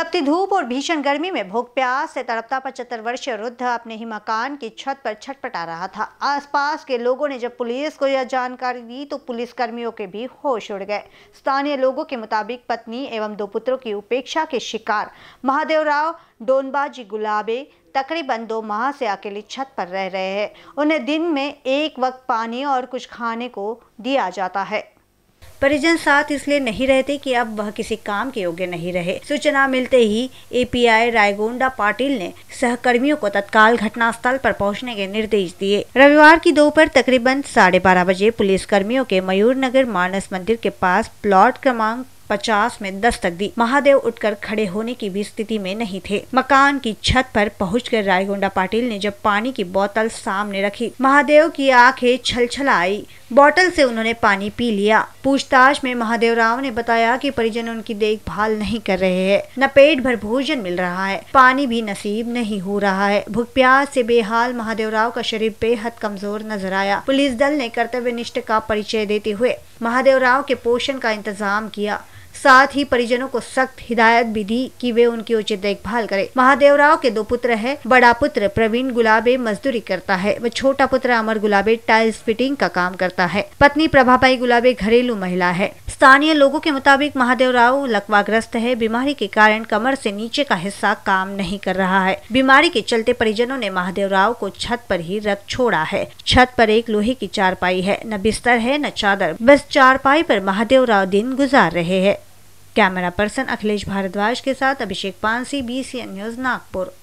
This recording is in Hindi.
तपती धूप और भीषण गर्मी में भोग प्यास से तड़पता पचहत्तर वर्षीय वृद्ध अपने ही मकान की छत पर छटपटा रहा था आसपास के लोगों ने जब पुलिस को यह जानकारी दी तो पुलिस कर्मियों के भी होश उड़ गए स्थानीय लोगों के मुताबिक पत्नी एवं दो पुत्रों की उपेक्षा के शिकार महादेव राव डोनबाजी गुलाबे तकरीबन दो माह से अकेली छत पर रह रहे हैं उन्हें दिन में एक वक्त पानी और कुछ खाने को दिया जाता है परिजन साथ इसलिए नहीं रहते कि अब वह किसी काम के योग्य नहीं रहे सूचना मिलते ही एपीआई रायगोंडा पाटिल ने सहकर्मियों को तत्काल घटनास्थल पर पहुंचने के निर्देश दिए रविवार की दोपहर तकरीबन साढ़े बारह बजे पुलिस कर्मियों के मयूर नगर मानस मंदिर के पास प्लॉट क्रमांक पचास में दस्तक दी महादेव उठकर खड़े होने की भी स्थिति में नहीं थे मकान की छत पर पहुंचकर रायगोंडा पाटिल ने जब पानी की बोतल सामने रखी महादेव की आंखें छलछल आई बोतल से उन्होंने पानी पी लिया पूछताछ में महादेव राव ने बताया कि परिजन उनकी देखभाल नहीं कर रहे हैं न पेट भर भोजन मिल रहा है पानी भी नसीब नहीं हो रहा है भूख प्यास से बेहाल महादेव राव का शरीर बेहद कमजोर नजर आया पुलिस दल ने कर्तव्य निष्ठ का परिचय देते हुए महादेव राव के पोषण का इंतजाम किया साथ ही परिजनों को सख्त हिदायत भी दी कि वे उनकी उचित देखभाल करें राव के दो पुत्र हैं बड़ा पुत्र प्रवीण गुलाबे मजदूरी करता है वह छोटा पुत्र अमर गुलाबे टाइल्स फिटिंग का काम करता है पत्नी प्रभाबाई गुलाबे घरेलू महिला है स्थानीय लोगों के मुताबिक महादेव राव लकवाग्रस्त है बीमारी के कारण कमर से नीचे का हिस्सा काम नहीं कर रहा है बीमारी के चलते परिजनों ने महादेव राव को छत पर ही रख छोड़ा है छत पर एक लोहे की चारपाई है न बिस्तर है न चादर बस चारपाई पर राव दिन गुजार रहे हैं कैमरा पर्सन अखिलेश भारद्वाज के साथ अभिषेक पानसी बी न्यूज़ नागपुर